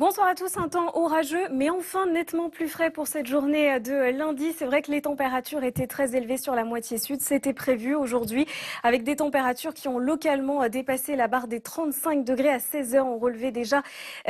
Bonsoir à tous, un temps orageux, mais enfin nettement plus frais pour cette journée de lundi. C'est vrai que les températures étaient très élevées sur la moitié sud, c'était prévu aujourd'hui, avec des températures qui ont localement dépassé la barre des 35 degrés à 16h. On relevait déjà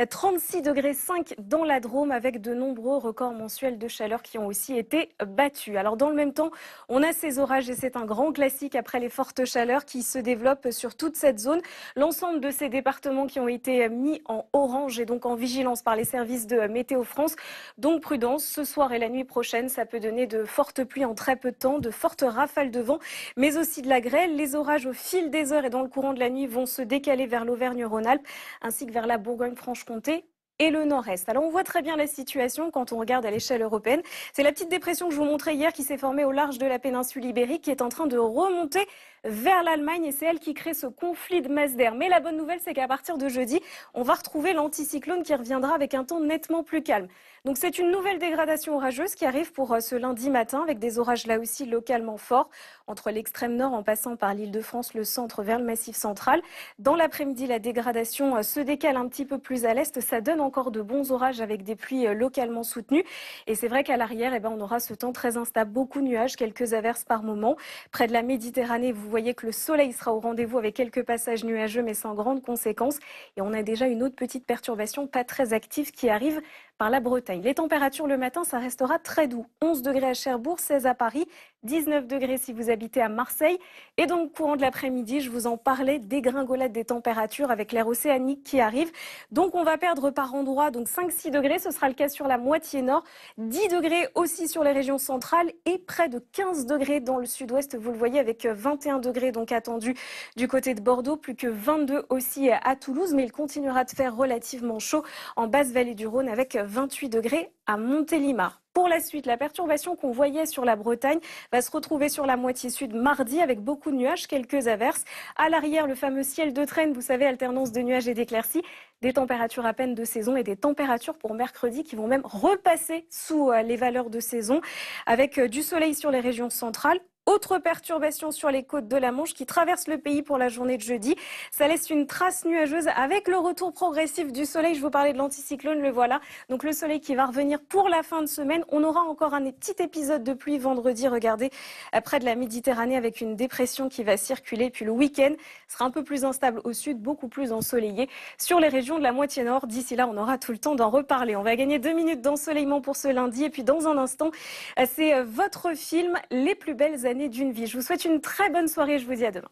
36 degrés 5 dans la Drôme, avec de nombreux records mensuels de chaleur qui ont aussi été battus. Alors dans le même temps, on a ces orages et c'est un grand classique après les fortes chaleurs qui se développent sur toute cette zone. L'ensemble de ces départements qui ont été mis en orange et donc en vigilance lance par les services de Météo France. Donc prudence, ce soir et la nuit prochaine, ça peut donner de fortes pluies en très peu de temps, de fortes rafales de vent, mais aussi de la grêle. Les orages au fil des heures et dans le courant de la nuit vont se décaler vers l'Auvergne-Rhône-Alpes ainsi que vers la Bourgogne-Franche-Comté et le nord-est. Alors on voit très bien la situation quand on regarde à l'échelle européenne. C'est la petite dépression que je vous montrais hier qui s'est formée au large de la péninsule ibérique qui est en train de remonter vers l'Allemagne et c'est elle qui crée ce conflit de masse d'air. Mais la bonne nouvelle, c'est qu'à partir de jeudi, on va retrouver l'anticyclone qui reviendra avec un temps nettement plus calme. Donc c'est une nouvelle dégradation orageuse qui arrive pour euh, ce lundi matin avec des orages là aussi localement forts entre l'extrême nord en passant par l'île de France, le centre vers le massif central. Dans l'après-midi, la dégradation euh, se décale un petit peu plus à l'est. Ça donne encore de bons orages avec des pluies euh, localement soutenues. Et c'est vrai qu'à l'arrière, eh ben, on aura ce temps très instable, beaucoup de nuages, quelques averses par moment. Près de la Méditerranée, vous vous voyez que le soleil sera au rendez-vous avec quelques passages nuageux, mais sans grandes conséquences. Et on a déjà une autre petite perturbation pas très active qui arrive par la Bretagne. Les températures le matin, ça restera très doux. 11 degrés à Cherbourg, 16 à Paris, 19 degrés si vous habitez à Marseille. Et donc, courant de l'après-midi, je vous en parlais, dégringolade des températures avec l'air océanique qui arrive. Donc, on va perdre par endroit donc 5-6 degrés, ce sera le cas sur la moitié nord, 10 degrés aussi sur les régions centrales et près de 15 degrés dans le sud-ouest, vous le voyez, avec 21 degrés donc attendus du côté de Bordeaux, plus que 22 aussi à Toulouse, mais il continuera de faire relativement chaud en basse vallée du Rhône avec 20 28 degrés à Montélimar. Pour la suite, la perturbation qu'on voyait sur la Bretagne va se retrouver sur la moitié sud mardi avec beaucoup de nuages, quelques averses. À l'arrière, le fameux ciel de traîne, vous savez, alternance de nuages et d'éclaircies, des températures à peine de saison et des températures pour mercredi qui vont même repasser sous euh, les valeurs de saison avec euh, du soleil sur les régions centrales, autre perturbation sur les côtes de la Manche qui traverse le pays pour la journée de jeudi. Ça laisse une trace nuageuse avec le retour progressif du soleil. Je vous parlais de l'anticyclone, le voilà. Donc le soleil qui va revenir pour la fin de semaine. On aura encore un petit épisode de pluie vendredi, regardez, euh, près de la Méditerranée avec une dépression qui va circuler. Puis le week-end sera un peu plus instable au sud, beaucoup plus ensoleillé sur les régions de la moitié nord. D'ici là, on aura tout le temps d'en reparler. On va gagner deux minutes d'ensoleillement pour ce lundi. Et puis dans un instant, euh, c'est euh, votre film Les plus belles années d'une vie. Je vous souhaite une très bonne soirée. Je vous dis à demain.